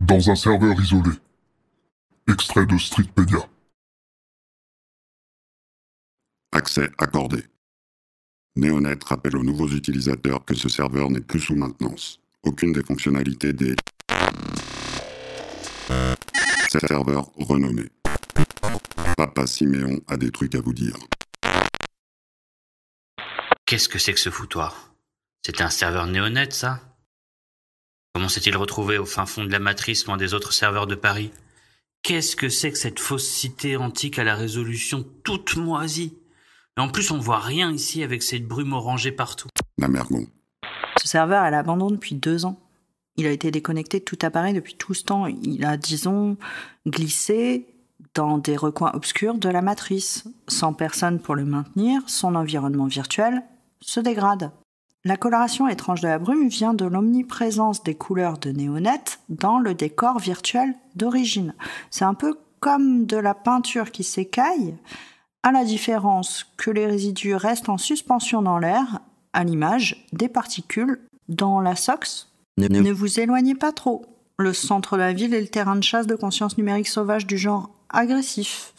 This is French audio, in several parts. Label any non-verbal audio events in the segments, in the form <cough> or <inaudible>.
Dans un serveur isolé. Extrait de Streetpedia. Accès accordé. Neonet rappelle aux nouveaux utilisateurs que ce serveur n'est plus sous maintenance. Aucune des fonctionnalités des serveur renommé. Papa Siméon a des trucs à vous dire. Qu'est-ce que c'est que ce foutoir C'est un serveur neonet, ça Comment s'est-il retrouvé au fin fond de la matrice, loin des autres serveurs de Paris Qu'est-ce que c'est que cette fausse cité antique à la résolution toute moisie Et en plus, on voit rien ici avec cette brume orangée partout. Ce serveur a l'abandon depuis deux ans. Il a été déconnecté de tout appareil depuis tout ce temps. Il a, disons, glissé dans des recoins obscurs de la matrice, sans personne pour le maintenir, son environnement virtuel se dégrade. La coloration étrange de la brume vient de l'omniprésence des couleurs de Néonette dans le décor virtuel d'origine. C'est un peu comme de la peinture qui s'écaille, à la différence que les résidus restent en suspension dans l'air, à l'image des particules dans la SOX. Ne vous éloignez pas trop. Le centre de la ville est le terrain de chasse de conscience numérique sauvage du genre agressif.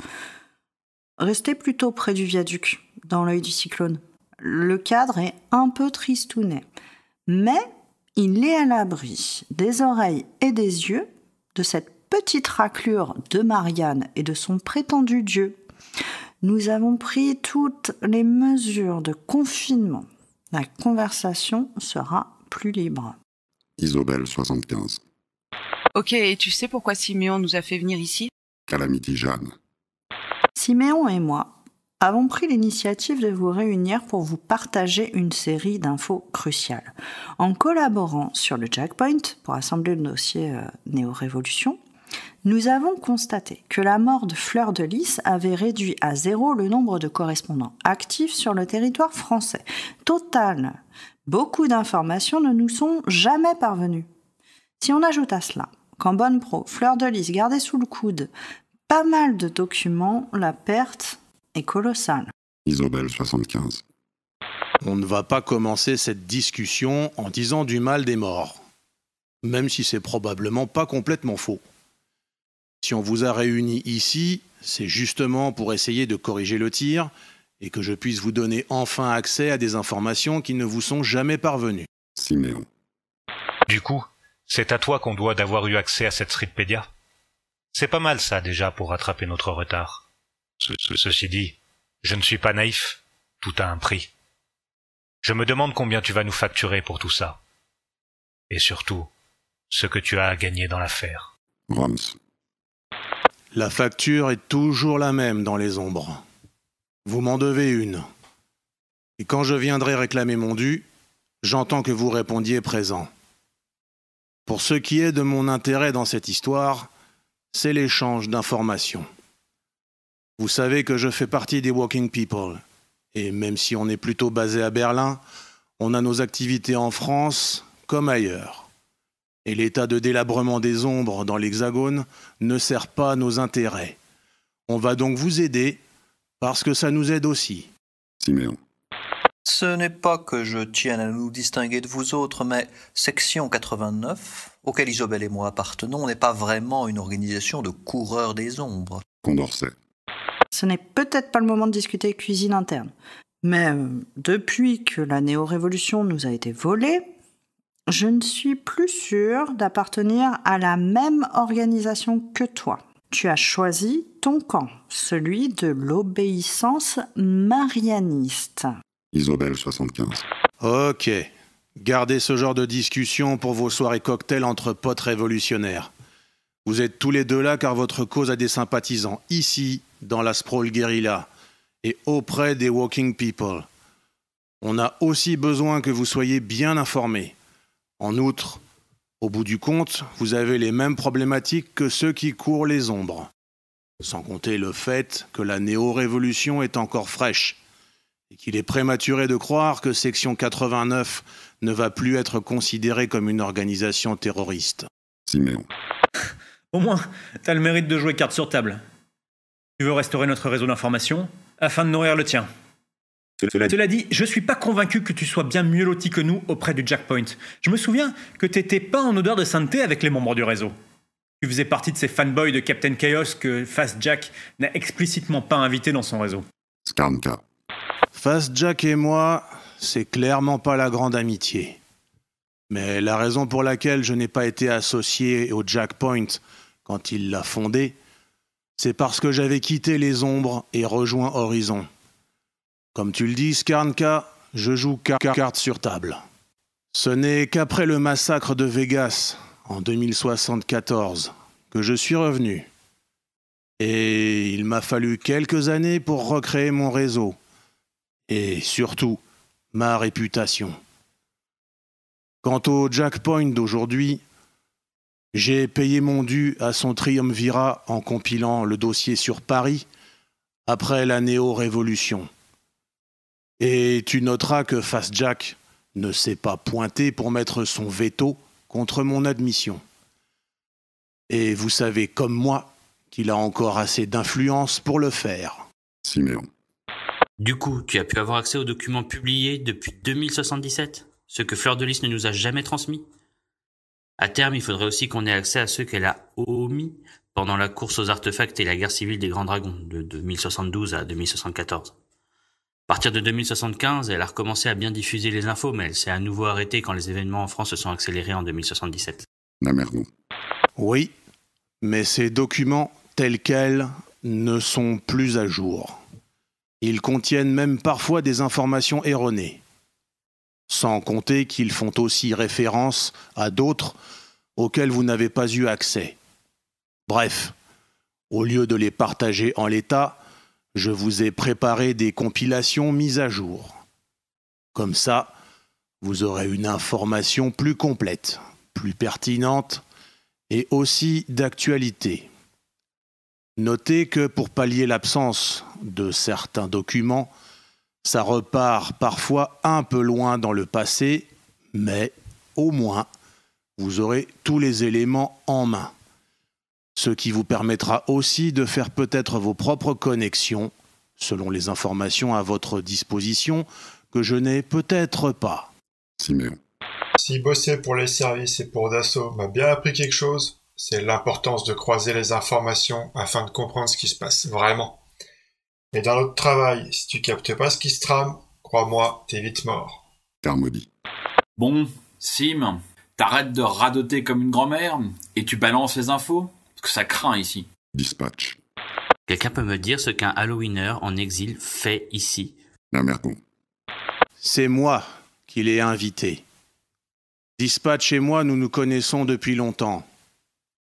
Restez plutôt près du viaduc, dans l'œil du cyclone. Le cadre est un peu tristounet, mais il est à l'abri des oreilles et des yeux de cette petite raclure de Marianne et de son prétendu Dieu. Nous avons pris toutes les mesures de confinement. La conversation sera plus libre. Isobel 75. Ok, et tu sais pourquoi Siméon nous a fait venir ici Calamity Jeanne. Siméon et moi avons pris l'initiative de vous réunir pour vous partager une série d'infos cruciales. En collaborant sur le Jackpoint pour assembler le dossier euh, Néo-Révolution, nous avons constaté que la mort de Fleur de Lys avait réduit à zéro le nombre de correspondants actifs sur le territoire français. Total, beaucoup d'informations ne nous sont jamais parvenues. Si on ajoute à cela qu'en bonne pro, Fleur de Lys gardait sous le coude pas mal de documents, la perte 75. On ne va pas commencer cette discussion en disant du mal des morts, même si c'est probablement pas complètement faux. Si on vous a réunis ici, c'est justement pour essayer de corriger le tir et que je puisse vous donner enfin accès à des informations qui ne vous sont jamais parvenues. Siméon. Du coup, c'est à toi qu'on doit d'avoir eu accès à cette Streetpedia. C'est pas mal ça déjà pour rattraper notre retard ceci dit, je ne suis pas naïf. Tout a un prix. Je me demande combien tu vas nous facturer pour tout ça. Et surtout, ce que tu as à gagner dans l'affaire. La facture est toujours la même dans les ombres. Vous m'en devez une. Et quand je viendrai réclamer mon dû, j'entends que vous répondiez présent. Pour ce qui est de mon intérêt dans cette histoire, c'est l'échange d'informations. Vous savez que je fais partie des Walking People. Et même si on est plutôt basé à Berlin, on a nos activités en France comme ailleurs. Et l'état de délabrement des ombres dans l'Hexagone ne sert pas à nos intérêts. On va donc vous aider parce que ça nous aide aussi. Siméon. Ce n'est pas que je tienne à nous distinguer de vous autres, mais Section 89, auquel Isobel et moi appartenons, n'est pas vraiment une organisation de coureurs des ombres. Condorcet. Ce n'est peut-être pas le moment de discuter cuisine interne. Mais euh, depuis que la néo-révolution nous a été volée, je ne suis plus sûre d'appartenir à la même organisation que toi. Tu as choisi ton camp, celui de l'obéissance marianiste. Isobel 75. Ok. Gardez ce genre de discussion pour vos soirées cocktails entre potes révolutionnaires. Vous êtes tous les deux là car votre cause a des sympathisants ici dans la sprawl guérilla et auprès des walking people. On a aussi besoin que vous soyez bien informés. En outre, au bout du compte, vous avez les mêmes problématiques que ceux qui courent les ombres. Sans compter le fait que la néo-révolution est encore fraîche et qu'il est prématuré de croire que Section 89 ne va plus être considérée comme une organisation terroriste. Au moins, t'as le mérite de jouer carte sur table. Tu veux restaurer notre réseau d'information afin de nourrir le tien. Cela, dit, je suis pas convaincu que tu sois bien mieux loti que nous auprès du Jackpoint. Je me souviens que t'étais pas en odeur de sainteté avec les membres du réseau. Tu faisais partie de ces fanboys de Captain Chaos que Fast Jack n'a explicitement pas invité dans son réseau. Skarnka. Fast Jack et moi, c'est clairement pas la grande amitié. Mais la raison pour laquelle je n'ai pas été associé au Jackpoint quand il l'a fondé, c'est parce que j'avais quitté les ombres et rejoint Horizon. Comme tu le dis, Skarnka, je joue car carte sur table. Ce n'est qu'après le massacre de Vegas, en 2074, que je suis revenu. Et il m'a fallu quelques années pour recréer mon réseau. Et surtout, ma réputation. Quant au jackpoint d'aujourd'hui, j'ai payé mon dû à son triumvirat en compilant le dossier sur Paris après la néo-révolution. Et tu noteras que Fast Jack ne s'est pas pointé pour mettre son veto contre mon admission. Et vous savez comme moi qu'il a encore assez d'influence pour le faire. Siméon. Du coup, tu as pu avoir accès aux documents publiés depuis 2077 Ce que Fleur de Lys ne nous a jamais transmis à terme, il faudrait aussi qu'on ait accès à ceux qu'elle a omis pendant la course aux artefacts et la guerre civile des Grands Dragons de 2072 à 2074. À partir de 2075, elle a recommencé à bien diffuser les infos, mais elle s'est à nouveau arrêtée quand les événements en France se sont accélérés en 2077. Oui, mais ces documents tels quels ne sont plus à jour. Ils contiennent même parfois des informations erronées sans compter qu'ils font aussi référence à d'autres auxquels vous n'avez pas eu accès. Bref, au lieu de les partager en l'état, je vous ai préparé des compilations mises à jour. Comme ça, vous aurez une information plus complète, plus pertinente et aussi d'actualité. Notez que pour pallier l'absence de certains documents, ça repart parfois un peu loin dans le passé, mais au moins, vous aurez tous les éléments en main. Ce qui vous permettra aussi de faire peut-être vos propres connexions, selon les informations à votre disposition, que je n'ai peut-être pas. Si bosser pour les services et pour Dassault m'a bien appris quelque chose, c'est l'importance de croiser les informations afin de comprendre ce qui se passe vraiment. Et dans notre travail, si tu captes pas ce qui se trame, crois-moi, t'es vite mort. Maudit. Bon, Sim, t'arrêtes de radoter comme une grand-mère et tu balances les infos Parce que ça craint ici. Dispatch. Quelqu'un peut me dire ce qu'un Halloweener en exil fait ici La merde. C'est moi qui l'ai invité. Dispatch et moi, nous nous connaissons depuis longtemps.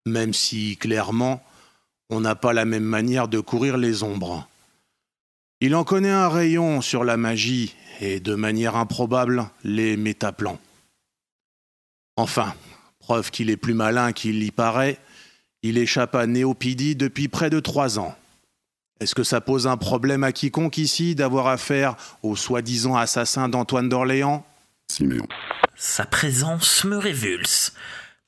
Même si, clairement, on n'a pas la même manière de courir les ombres. Il en connaît un rayon sur la magie et, de manière improbable, les métaplans. Enfin, preuve qu'il est plus malin qu'il y paraît, il échappe à Néopidie depuis près de trois ans. Est-ce que ça pose un problème à quiconque ici d'avoir affaire au soi-disant assassin d'Antoine d'Orléans Siméon. Sa présence me révulse,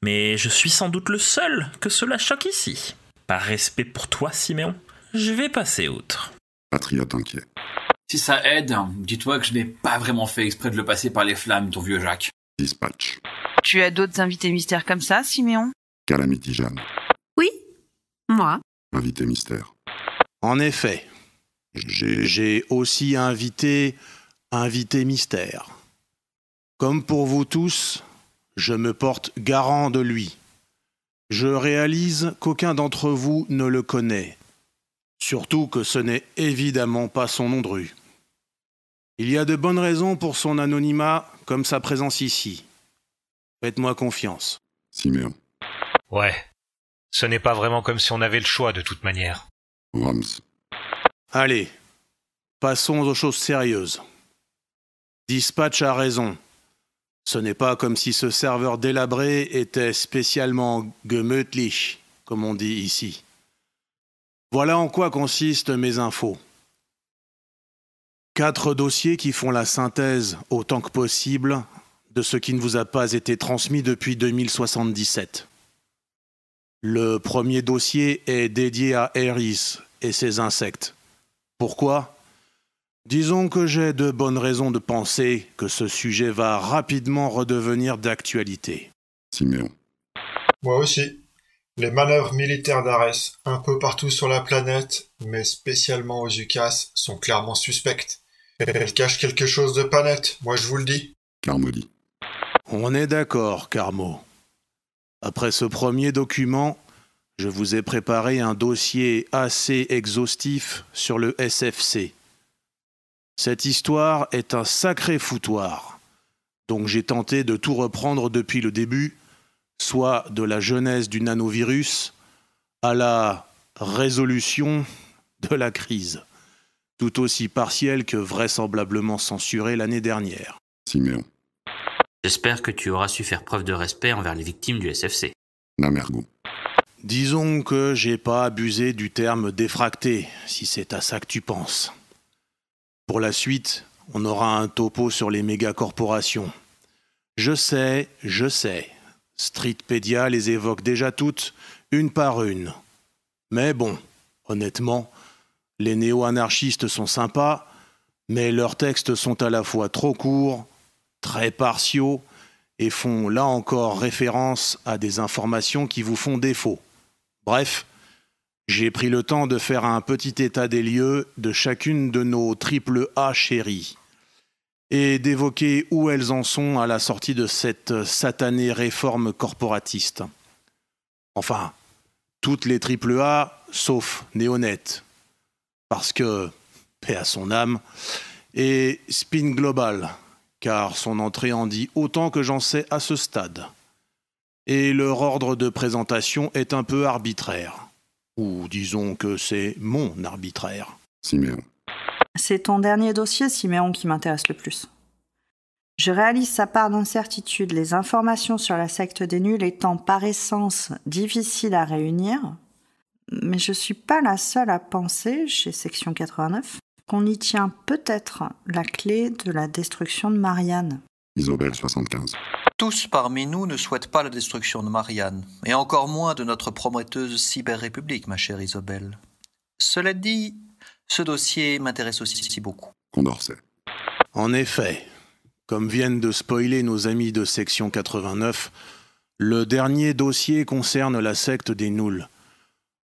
mais je suis sans doute le seul que cela choque ici. Par respect pour toi, Siméon, je vais passer outre patriote inquiet. Si ça aide, dis-toi que je n'ai pas vraiment fait exprès de le passer par les flammes, ton vieux Jacques. Dispatch. Tu as d'autres invités mystères comme ça, Siméon Calamity Jeanne. Oui, moi. Invité mystère. En effet, j'ai aussi invité invité mystère. Comme pour vous tous, je me porte garant de lui. Je réalise qu'aucun d'entre vous ne le connaît surtout que ce n'est évidemment pas son nom de rue. Il y a de bonnes raisons pour son anonymat, comme sa présence ici. Faites-moi confiance. Siméon. Ouais. Ce n'est pas vraiment comme si on avait le choix de toute manière. Allez, passons aux choses sérieuses. Dispatch a raison. Ce n'est pas comme si ce serveur délabré était spécialement gemütlich, comme on dit ici. Voilà en quoi consistent mes infos. Quatre dossiers qui font la synthèse autant que possible de ce qui ne vous a pas été transmis depuis 2077. Le premier dossier est dédié à Eris et ses insectes. Pourquoi Disons que j'ai de bonnes raisons de penser que ce sujet va rapidement redevenir d'actualité. Siméon. Moi aussi. Les manœuvres militaires d'Ares, un peu partout sur la planète, mais spécialement aux UCAS, sont clairement suspectes. Elles cachent quelque chose de pas net, moi je vous le dis. Carmo dit. On est d'accord, Carmo. Après ce premier document, je vous ai préparé un dossier assez exhaustif sur le SFC. Cette histoire est un sacré foutoir. Donc j'ai tenté de tout reprendre depuis le début soit de la genèse du nanovirus à la résolution de la crise, tout aussi partielle que vraisemblablement censurée l'année dernière. Siméon. J'espère que tu auras su faire preuve de respect envers les victimes du SFC. Namergo. Disons que j'ai pas abusé du terme défracté, si c'est à ça que tu penses. Pour la suite, on aura un topo sur les méga-corporations. Je sais, je sais, Streetpedia les évoque déjà toutes, une par une. Mais bon, honnêtement, les néo-anarchistes sont sympas, mais leurs textes sont à la fois trop courts, très partiaux, et font là encore référence à des informations qui vous font défaut. Bref, j'ai pris le temps de faire un petit état des lieux de chacune de nos triple A chéries et d'évoquer où elles en sont à la sortie de cette satanée réforme corporatiste. Enfin, toutes les triple A, sauf Néonette, parce que, paix à son âme, et Spin Global, car son entrée en dit autant que j'en sais à ce stade. Et leur ordre de présentation est un peu arbitraire. Ou disons que c'est mon arbitraire. Siméon. C'est ton dernier dossier, Siméon, qui m'intéresse le plus. Je réalise sa part d'incertitude, les informations sur la secte des nuls étant par essence difficiles à réunir, mais je ne suis pas la seule à penser, chez Section 89, qu'on y tient peut-être la clé de la destruction de Marianne. Isobel 75. Tous parmi nous ne souhaitent pas la destruction de Marianne, et encore moins de notre prometteuse cyber-république, ma chère Isobel. Cela dit, ce dossier m'intéresse aussi beaucoup. Condorcet. En effet, comme viennent de spoiler nos amis de section 89, le dernier dossier concerne la secte des Nouls.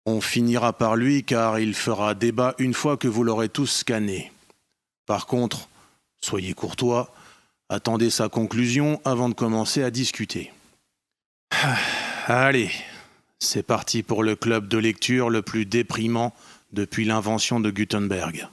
On finira par lui car il fera débat une fois que vous l'aurez tous scanné. Par contre, soyez courtois, attendez sa conclusion avant de commencer à discuter. <sighs> Allez, c'est parti pour le club de lecture le plus déprimant depuis l'invention de Gutenberg.